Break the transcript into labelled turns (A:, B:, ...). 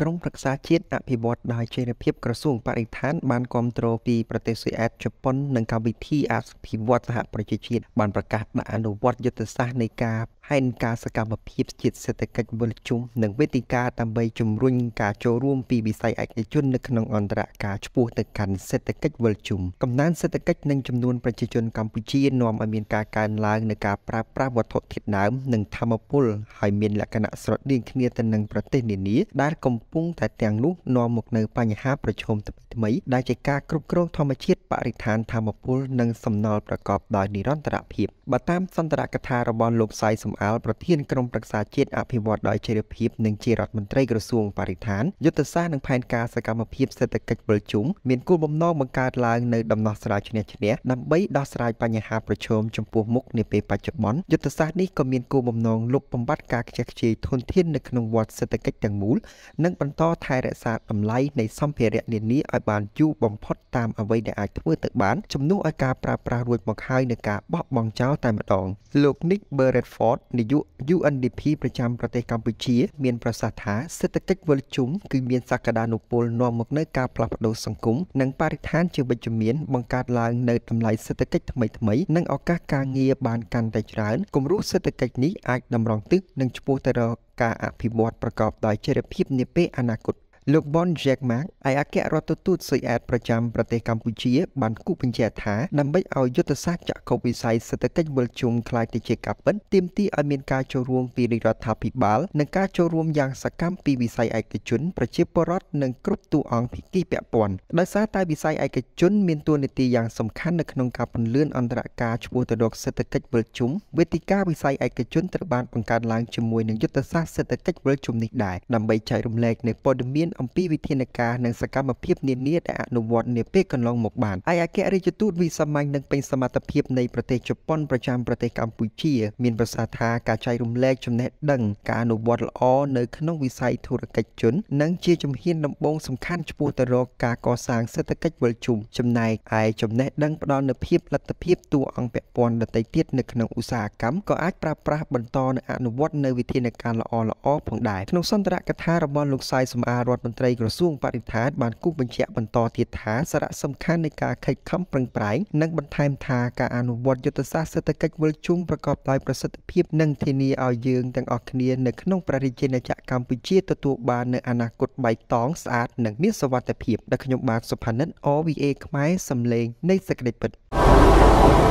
A: ក្រុមប្រឹក្សាជាតិអភិវឌ្ឍដោយជេរភាពក្រសួងបរិស្ថានបានគ្រប់គ្រងពីប្រទេសស៊ុយអែតជប៉ុននិងកម្មវិធីអភិវឌ្ឍសហប្រជាជាតិបានប្រកាសដាក់អនុវត្តយុទ្ធសាស្ត្រនៃការហើយនឹងការសកម្មភាពជាតិសេដ្ឋកិច្ចមូលជុំនិងវេទិកាដើម្បីជំរុញការចូលរួមពីវិស័យឯកជននៅក្នុងអន្តរការឆ្ពោះទៅកាន់សេដ្ឋកិច្ចវិលជុំកំណើនសេដ្ឋកិច្ចនិងចំនួនប្រជាជនកម្ពុជានាំឲ្យមានការកើនឡើងនៃការប្រើប្រាស់វត្ថុធាតុដើមនិងធម្មពលហើយមានលក្ខណៈស្រដៀងគ្នាទៅនឹងប្រទេសនានាដែលកំពុងតែទាំងនោះនាំមកនៅបញ្ហាប្រឈមទៅថ្មីដែលជាការគ្រប់គ្រងធម្មជាតិបរិស្ថានធម្មពលនិងសំណល់ប្រកបដោយនិរន្តរភាពបើតាមសន្ទរកថារបស់លោកសៃសំអាលប្រធានក្រុមប្រឹក្សាជាតិអភិវឌ្ឍដោយជារាភិបនិងជារដ្ឋមន្ត្រីក្រសួងបរិស្ថានយុទ្ធសាស្ត្រនិងផែនការសកម្មភាពសេដ្ឋកិច្ចប្រជុំមានគោលបំណងបង្កើតឡើងនៅដំណោះស្រាយឈ្នះឈ្នះដើម្បីដោះស្រាយបញ្ហាប្រឈមចំពោះមុខនាពេលបច្ចុប្បន្នយុទ្ធសាស្ត្រនេះក៏មានគោលបំណងលុបបំបាត់ការខ្ជះខ្ជាយធនធាននៅក្នុងវដ្តសេដ្ឋកិច្ចទាំងមូលនិងបន្តថែរក្សាតម្លៃនៃសម្ភារៈនានាឲ្យបានយូរបំផុតតាមអ្វីដែលអាចធ្វើទៅបានជំនួសឲ្យការប្រើប្រាស់រួចមកហើយនៅការបោះបង់ចោលតែម្ដងលោក Nick Beresford នាយក UNDP ប្រចាំប្រទេសកម្ពុជា មានប្រសាសន៍ថាសេដ្ឋកិច្ចវិលជុំគឺមានសក្តានុពលនាំមកនូវការផ្លាស់ប្ដូរសង្គមនិងបរិស្ថានជាវិជ្ជមានបង្កើតឡើងនៅតម្លៃសេដ្ឋកិច្ចថ្មីៗនិងឱកាសការងារបានកាន់តែច្រើនគំរូសេដ្ឋកិច្ចនេះអាចតម្រង់ទិសនិងឆ្ពោះទៅរកការអភិវឌ្ឍប្រកបដោយចីរភាពនាពេលអនាគតលោក Bon Jack Mark ឯអគ្គរដ្ឋទូតស៊ុយអែតប្រចាំប្រទេសកម្ពុជា បានគូបញ្ជាក់ថាដើម្បីឲ្យយុទ្ធសាស្ត្រចក្ខុវិស័យសេដ្ឋកិច្ចវិលជុំខ្លាយទៅជាការពិតទាមទារឲ្យមានការចូលរួមពីរាជរដ្ឋាភិបាលនិងការចូលរួមយ៉ាងសកម្មពីវិស័យឯកជនប្រជាពលរដ្ឋនិងគ្រប់តួអង្គភាគីពាក់ព័ន្ធដោយសារតែវិស័យឯកជនមានតួនាទីយ៉ាងសំខាន់នៅក្នុងការពន្លឿនអន្តរការឆ្ពោះទៅរកសេដ្ឋកិច្ចវិលជុំវេទិកាវិស័យឯកជនត្រូវបានបង្កើតឡើងជាមួយនឹងយុទ្ធសាស្ត្រសេដ្ឋកិច្ចវិលជុំនេះដែរដើម្បីចែករំលែកនៅព័ត៌មានអំពីវិធានការនិងសកម្មភាពនានាដែលអនុវត្តនាពេលកន្លងមកបានឯអគ្គរដ្ឋទូតវិសាមញ្ញនិងពេញសមត្ថភាពនៃប្រទេសជប៉ុនប្រចាំប្រទេសកម្ពុជាមានប្រសាសន៍ថាការចែករំលែកចំណេះដឹងការអនុវត្តល្អនៅក្នុងវិស័យធុរកិច្ចជននិងជាជំហានដំបូងសំខាន់ឆ្ពោះទៅរកការកសាងសេដ្ឋកិច្ចវិលជុំចំណែកឯចំណេះដឹងផ្ដល់នូវភាពលទ្ធភាពតួអង្គពាក់ព័ន្ធដទៃទៀតនៅក្នុងឧស្សាហកម្មក៏អាចប្រើប្រាស់បន្តនៅអនុវត្តនៅវិធានការល្អល្អផងដែរក្នុងសន្ទរកថារបស់លោកសាយសំអាររដ្ឋមន្ត្រីក្រសួងបរិស្ថានបានគូសបញ្ជាក់បន្តទៀតថាសារៈសំខាន់នៃការខិតខំប្រឹងប្រែងនិងបន្ថែមថាការអនុវត្តយុទ្ធសាស្ត្រសេដ្ឋកិច្ចវិលជុំប្រកបដោយប្រសិទ្ធភាពនិងធានាឲ្យយើងទាំងអស់គ្នានៅក្នុងប្រទេសជាតិកម្ពុជាទទួលបាននូវអនាគតបៃតងស្អាតនិងមានសុវត្ថិភាពដែលខ្ញុំបាទសុផានិត OVA ខ្មែរសំឡេងនៃសេចក្តីពិត thank you